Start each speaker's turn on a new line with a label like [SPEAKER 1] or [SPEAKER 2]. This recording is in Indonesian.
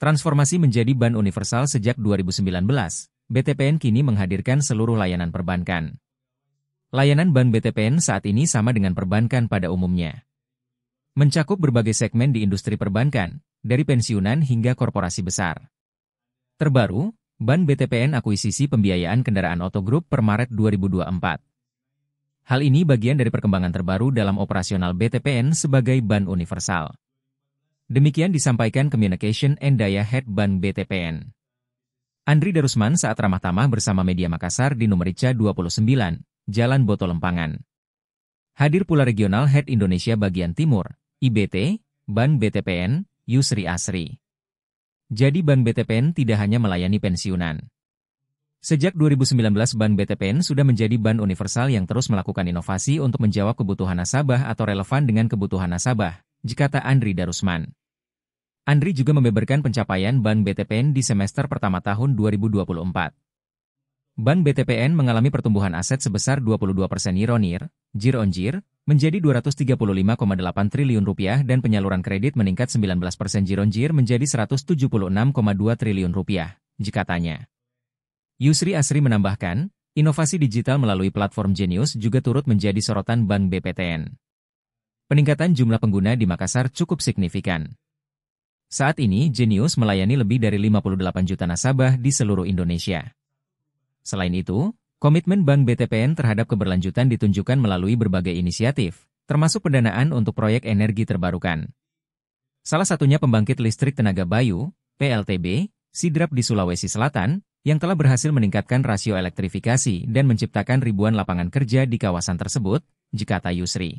[SPEAKER 1] Transformasi menjadi ban universal sejak 2019, BTPN kini menghadirkan seluruh layanan perbankan. Layanan ban BTPN saat ini sama dengan perbankan pada umumnya. Mencakup berbagai segmen di industri perbankan, dari pensiunan hingga korporasi besar. Terbaru, Ban BTPN akuisisi pembiayaan kendaraan otogrup per Maret 2024. Hal ini bagian dari perkembangan terbaru dalam operasional BTPN sebagai ban universal. Demikian disampaikan Communication and Daya Head Bank BTPN. Andri Darusman saat ramah-tamah bersama media Makassar di ICA 29, Jalan Botolempangan. Hadir pula Regional Head Indonesia Bagian Timur, IBT, Bank BTPN, Yusri Asri. Jadi Bank BTPN tidak hanya melayani pensiunan. Sejak 2019 Bank BTPN sudah menjadi bank universal yang terus melakukan inovasi untuk menjawab kebutuhan nasabah atau relevan dengan kebutuhan nasabah, jikata Andri Darusman. Andri juga membeberkan pencapaian Bank BTPN di semester pertama tahun 2024. Bank BTPN mengalami pertumbuhan aset sebesar 22% persen year-on-year, year-on-year, menjadi 235,8 triliun rupiah dan penyaluran kredit meningkat 19% persen year-on-year menjadi 176,2 triliun rupiah, jika tanya. Yusri Asri menambahkan, inovasi digital melalui platform Genius juga turut menjadi sorotan Bank BPTN. Peningkatan jumlah pengguna di Makassar cukup signifikan. Saat ini, Genius melayani lebih dari 58 juta nasabah di seluruh Indonesia. Selain itu, komitmen Bank BTPN terhadap keberlanjutan ditunjukkan melalui berbagai inisiatif, termasuk pendanaan untuk proyek energi terbarukan. Salah satunya pembangkit listrik tenaga bayu, PLTB, Sidrap di Sulawesi Selatan, yang telah berhasil meningkatkan rasio elektrifikasi dan menciptakan ribuan lapangan kerja di kawasan tersebut, Jikata Yusri.